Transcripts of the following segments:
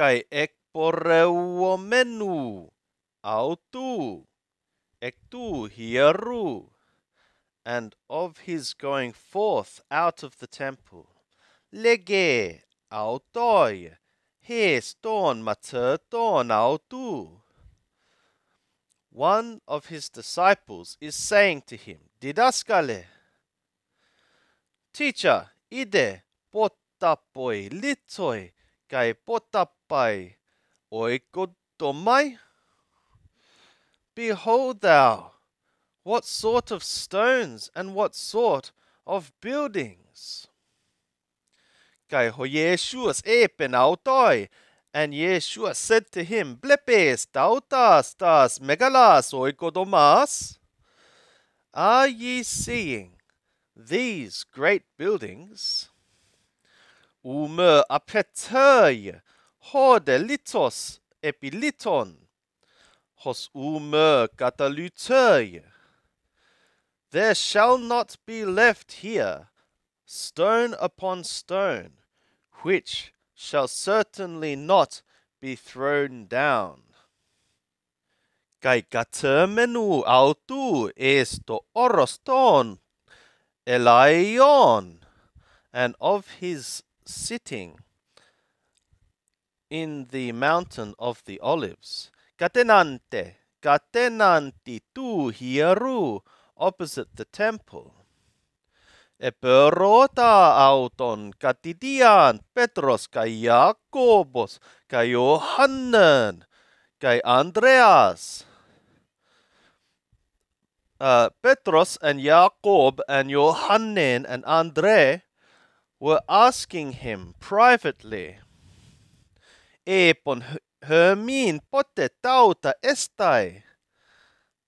kai ek poreuomenu autu tu hieru and of his going forth out of the temple lege autoi heston materton autu one of his disciples is saying to him didaskale teacher ide potapoi litoi kai potapai oikotomai. Behold thou, what sort of stones and what sort of buildings. Kai ho Yeshuas epenautai, and Yeshua said to him, Blepes tautas tas megalas oikodomas. Are ye seeing these great buildings? Ume apetei hodelitos epiliton hos ume katalytei. There shall not be left here stone upon stone, which shall certainly not be thrown down. Kai katemenu autu esto oroston elaion, and of his sitting in the mountain of the olives. catenante, Gatenanti tu hieru, opposite the temple. Eperota auton katidian Petros kai Jakobos kai Johannen kai Andreas. Uh, Petros and Jakob and Johannen and Andre were asking him privately, Epon hermin pote tauta estai.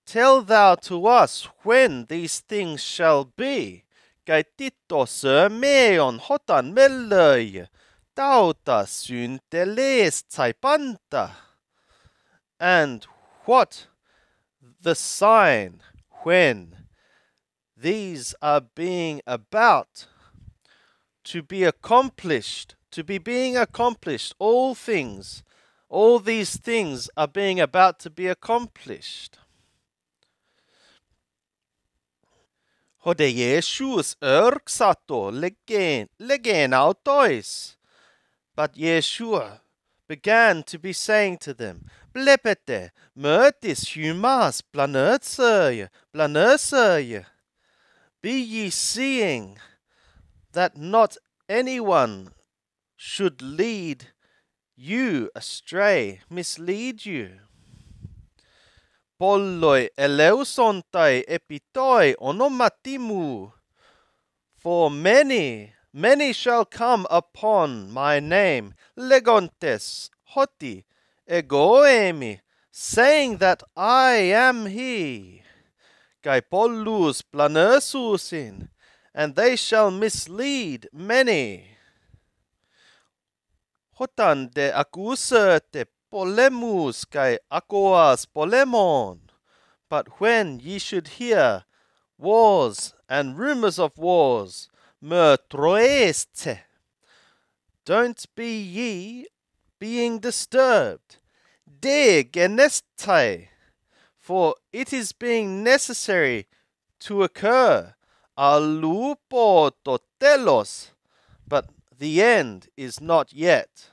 Tell thou to us when these things shall be, kai tittose meon hotan mellöi, tauta synteles taipanta. And what the sign when these are being about to be accomplished, to be being accomplished. All things, all these things are being about to be accomplished. Og Jesus ørksato legen, legen out But Yeshua began to be saying to them, Blepete, mertis humas, blanøtsøye, blanøtsøye. Be ye seeing that not anyone should lead you astray, mislead you. Polloi eleusontai epitoi onomatimu. For many, many shall come upon my name, legontes, hoti, egoemi, saying that I am he. Kai pollus planersusin, and they shall mislead many. Hotan de acuse te polemus kai akoas polemon. But when ye should hear wars and rumors of wars, mertroeste, don't be ye being disturbed. De genestai, for it is being necessary to occur alupo to telos, but the end is not yet.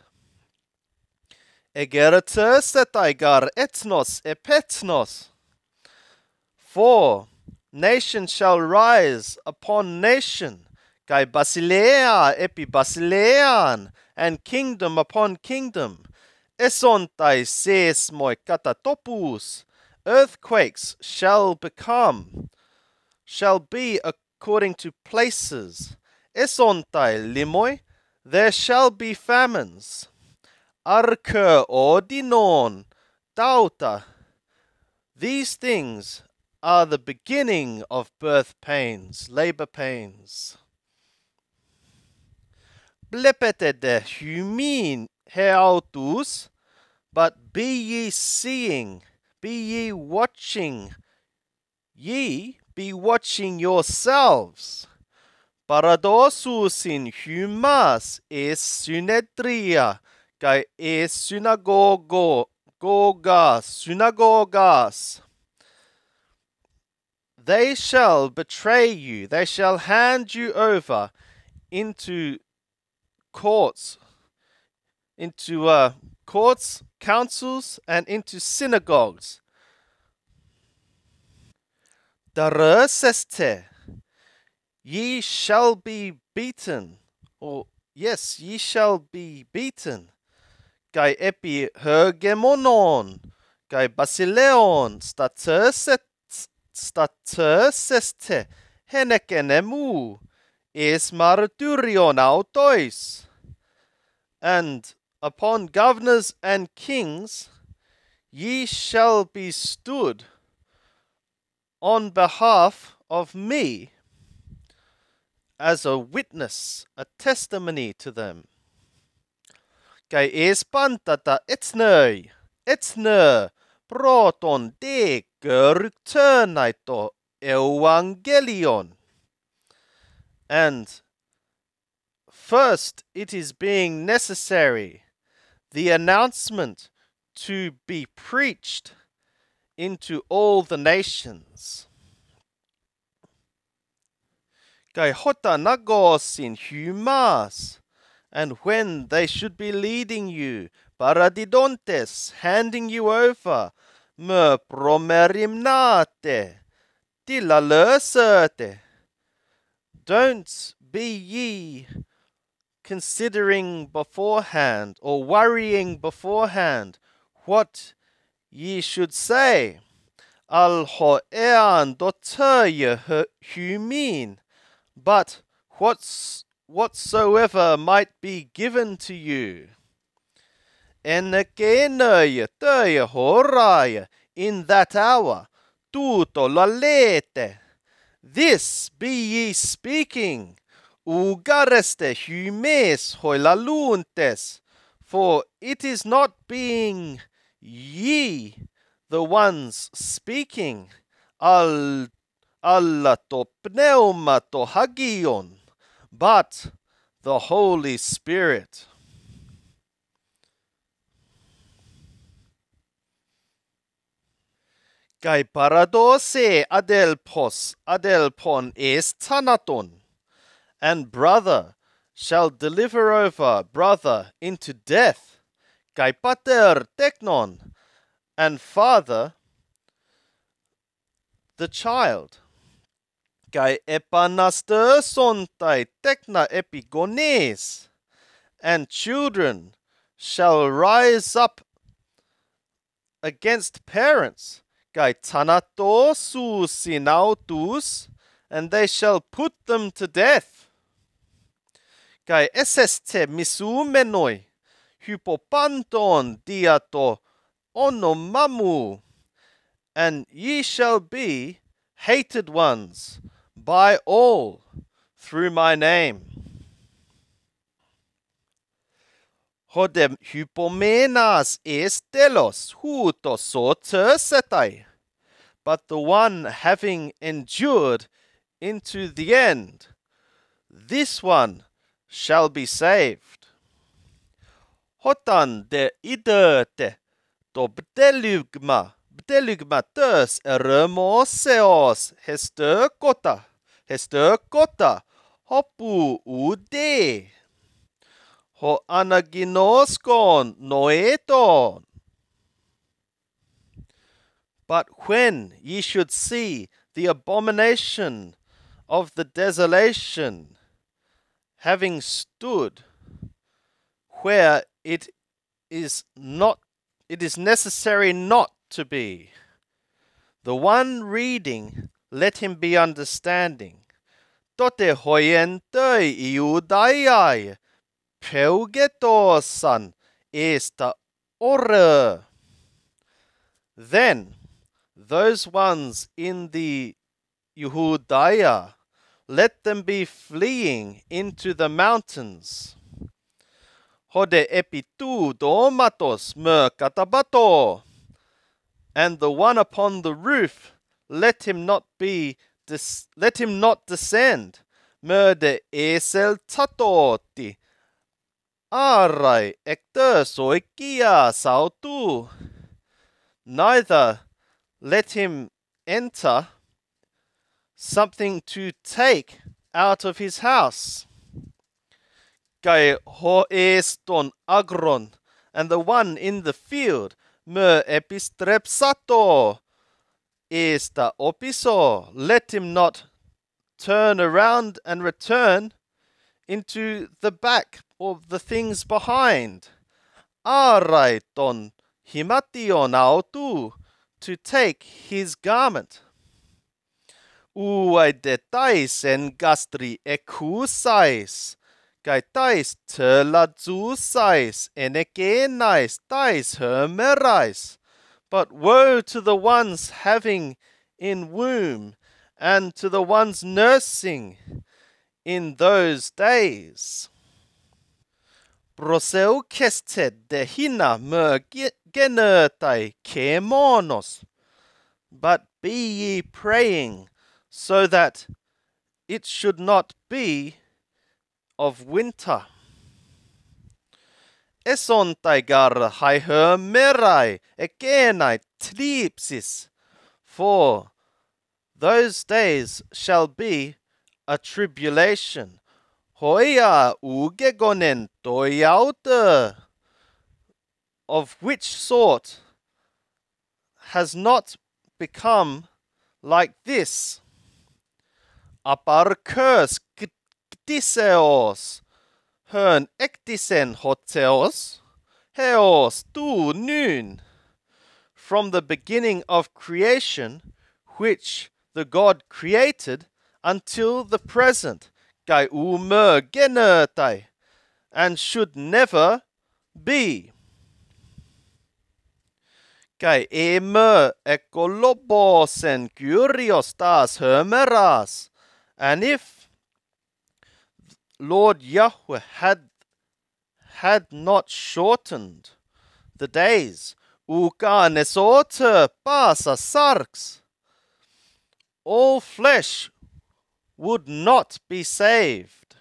Egertes etaigar etnos epetnos. For nation shall rise upon nation, kai basilea epi basilean, and kingdom upon kingdom. Esontai seismoi katatopus, earthquakes shall become, shall be a according to places. Esontai limoi, there shall be famines. o ordinon, dauta. These things are the beginning of birth pains, labor pains. Blepete de humin heautus, but be ye seeing, be ye watching, ye be watching yourselves. Paradoxus in humas es synetria kai es synagogo gogas synagogas they shall betray you they shall hand you over into courts into uh, courts councils and into synagogues Daröseste, ye shall be beaten, or yes, ye shall be beaten. Gai epi hergemonon, gai basileon, statöseste, henekenemu, is martyrion autois. And upon governors and kings ye shall be stood on behalf of me as a witness, a testimony to them. Kai espantata etnöi, etnö, proton de görtörnaito evangelion. And first, it is being necessary the announcement to be preached into all the nations. Kai hota nagos in humas, and when they should be leading you, paradidontes, handing you over, me promerimnate, dilaleserte. Don't be ye considering beforehand or worrying beforehand what ye should say, Al ho'ean doter humin, but what's, whatsoever might be given to you. En horaya in that hour, tuto lalete. This be ye speaking, ugareste humes laluntes, for it is not being ye, the ones speaking, al alla hagion, but the Holy Spirit. Kai paradose adelpos adelpon estanaton, and brother shall deliver over brother into death, kai pater technon, and father, the child. Kai epanaster sontai techna epigones, and children shall rise up against parents. Kai tanato su sinautus, and they shall put them to death. Kai eseste misumenoi hypopanton diato onomamu, and ye shall be hated ones by all through my name. Hodem hypomenas estelos, telos huto sotersetai, but the one having endured into the end, this one shall be saved. Hotan'de idöte, to bdelygma, bdelygma tös römoseos hestökota, hestökota, hopu ude. Ho anaginoskon noeton. But when ye should see the abomination of the desolation, having stood where it is not it is necessary not to be. The one reading, let him be understanding. Tote hoien tei iudaiai, peugetosan esta ora. Then, those ones in the Yehudiah, let them be fleeing into the mountains. Hode epi tu domatos mer katabato. And the one upon the roof, let him not be, let him not descend. Mer de esel tatoti. Arai ekter soikia sautu. Neither let him enter something to take out of his house kai hoeston agron, and the one in the field me epistrepsato esta opiso. Let him not turn around and return into the back of the things behind. Araiton himation autu to take his garment. Uai detais en gastri ecusais Kai tais terlazusais enegenais tais hermerais. But woe to the ones having in womb, and to the ones nursing in those days. Proseukeste dehina genertai kemonos. But be ye praying, so that it should not be of winter. Eson taigar hai her merai ekenai tlipsis, for those days shall be a tribulation. Hoia ugegonen toyaute. of which sort has not become like this. Apar curse ektiseos. Hön ektisen hoteos, heos tu nun. From the beginning of creation, which the God created, until the present, kai umer genertai, and should never be. Kai emer ekolobosen curios tas hermeras, and if Lord Yahweh had, had not shortened the days, uka nesorte pasa all flesh would not be saved.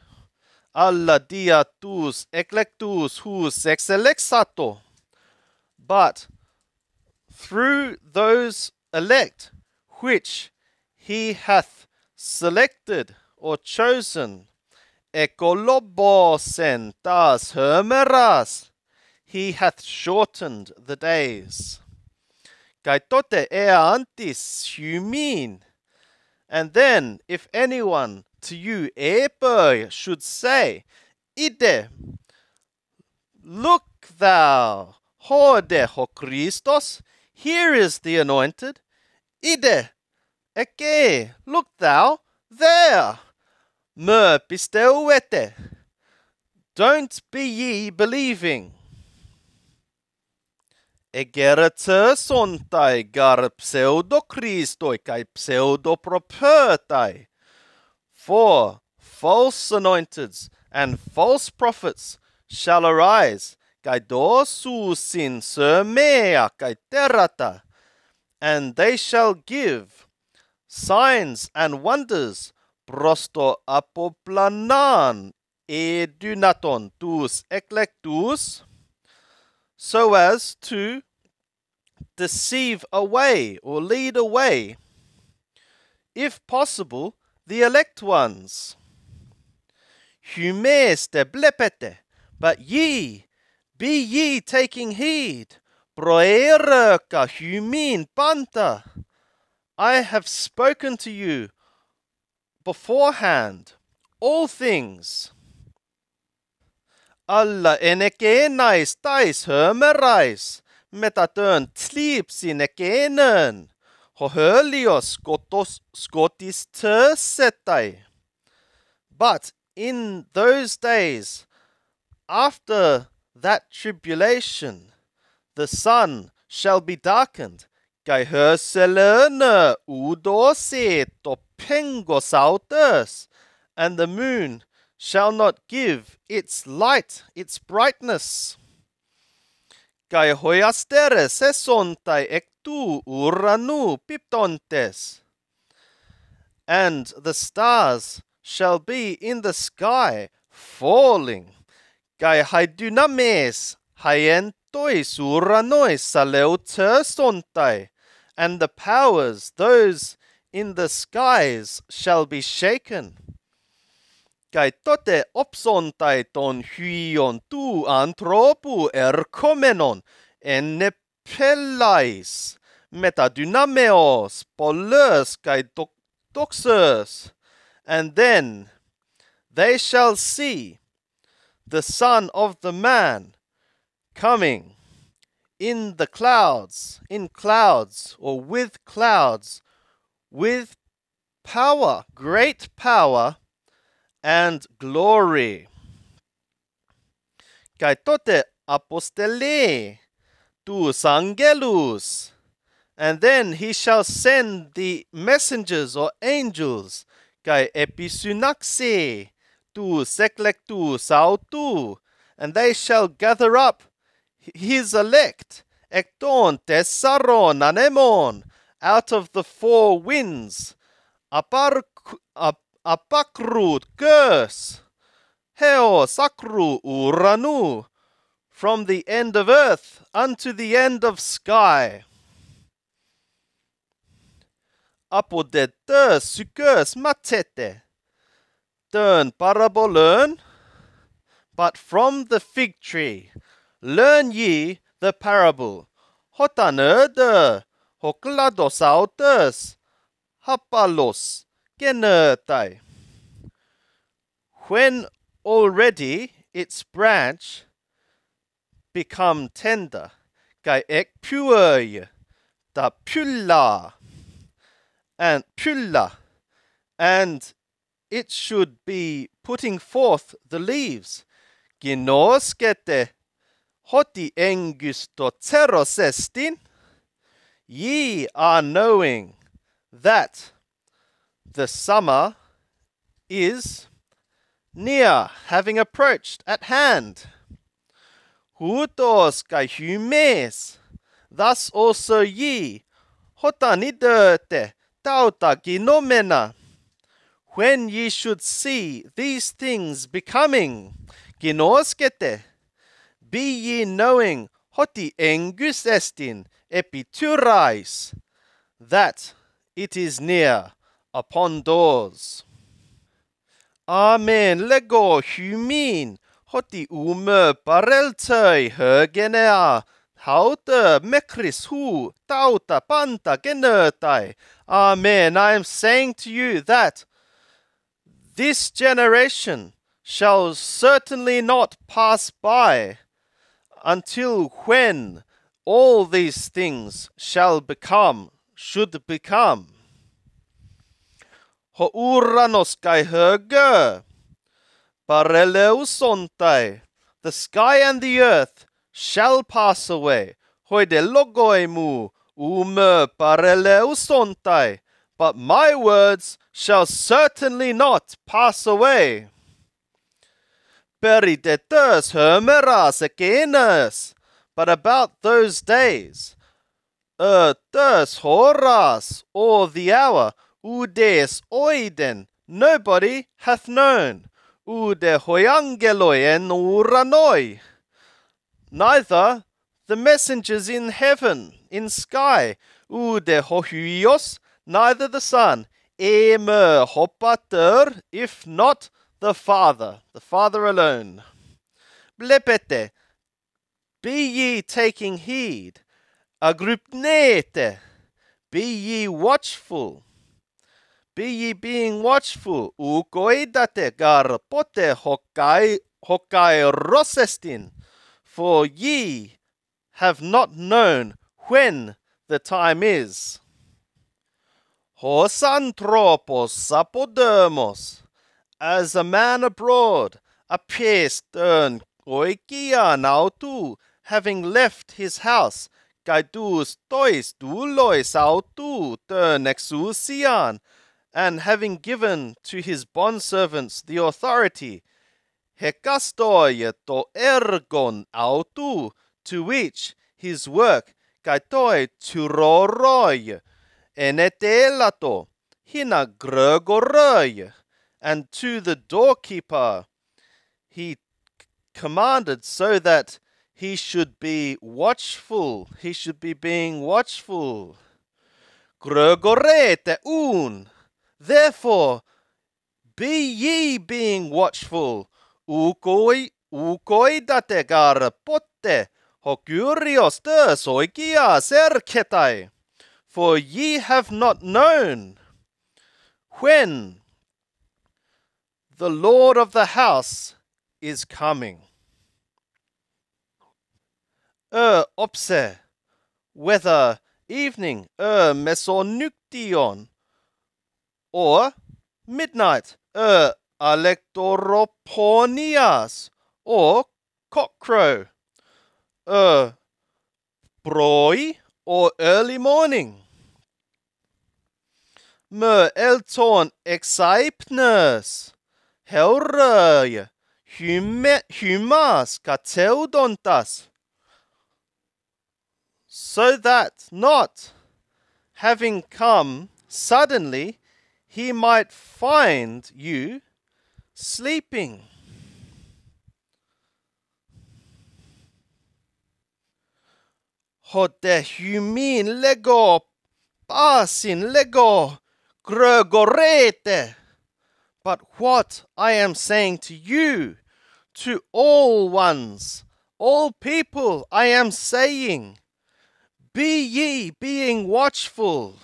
Alla dia tus eclectus hus exelexato. But through those elect which he hath selected or chosen Ekolobo sentas hermeras. He hath shortened the days. Gaitote ea antis humin. And then, if anyone to you, Eber, should say, Ide, look thou, hode ho Christos, here is the anointed. Ide, Eke, look thou, there. Merpisteuete. Don't be ye believing. Egeretse sontai gar pseudo kai pseudo pseudopropertai. For false anointeds and false prophets shall arise, cae dosusin sermea kai terata, and they shall give signs and wonders prosto apoplanon edunaton tous eklektus so as to deceive away or lead away if possible the elect ones humeste blepete but ye be ye taking heed proerka humin panta i have spoken to you beforehand all things. Alla enekeenais tais hömerais, metatön tliipsinekeenen, hohölios skotos skotis tersetai. But in those days, after that tribulation, the sun shall be darkened, Kai u udo se Pengosaurus, and the moon shall not give its light, its brightness. Kai hoiasteres esontai ectu uranu piptontes. And the stars shall be in the sky falling. Kai haidunames haientois uranois saleuters sontai. And the powers, those in the skies shall be shaken. Kai tote opsontai ton hyion tu anthropu erkomenon en nepelais dynameos polus kai doxus. And then they shall see the Son of the Man coming in the clouds, in clouds, or with clouds, with power, great power and glory. Kai tote apostele tus angelus. And then he shall send the messengers or angels. Kai episynaxe tu seclectus autu. And they shall gather up his elect. Ekton tesaron anemon out of the four winds. apakru, curse. Heo, sakru, uranu. From the end of earth unto the end of sky. Apodete de sukurs, matete. Turn, parabolern. But from the fig tree, learn ye the parable. Hotane de hoklados autos, hapalos, genertai. When already its branch become tender, kai ek puer da pulla and pulla and it should be putting forth the leaves. Ginoskete hoti engus to ceros estin Ye are knowing that the summer is near, having approached, at hand. Hutos kai humes, thus also ye, hotaniderte tauta ginomena. When ye should see these things becoming, ginoskete, be ye knowing hoti engus estin, epiturais, that it is near upon doors. Amen lego humin hoti ume pareltei hergenea hauta mekris hu tauta panta genertai. Amen. I am saying to you that this generation shall certainly not pass by until when all these things shall become, should become. Kai höge, bareleusontai, the sky and the earth shall pass away. logoi logoemu, ume bareleusontai, but my words shall certainly not pass away. Peridetes hermeras ekenes but about those days, er thus horas, or the hour, udes oiden, nobody hath known, ude en uranoi, neither the messengers in heaven, in sky, ude hohuios, neither the son, emer hopater, if not the father, the father alone. Blepete, be ye taking heed, agrupnete. Be ye watchful. Be ye being watchful. Ukoidate garpote hokai hokai rosestin. For ye have not known when the time is. Hosantropos anthropos As a man abroad, a stern tern oikian autu having left his house, Gaidus tois du lois autu de exousion, and having given to his bondservants the authority, hecastoi to ergon autu, to which his work kaitoi turoroi, enetelato, hina gregoroi, and to the doorkeeper he commanded so that he should be watchful. He should be being watchful. un. Therefore, be ye being watchful. Ukoi ukoi date gar potte hokurios de soikia serketai. For ye have not known when the Lord of the house is coming er opse, weather, evening, er mesonuktion, or midnight, er alectoroponias, or cockcrow, er broi, or early morning. Me elton exaipnes, helrøye, humas kateudontas, so that not having come suddenly, he might find you sleeping. Hotehymin lego, pasin lego, gregorete. But what I am saying to you, to all ones, all people, I am saying be ye being watchful.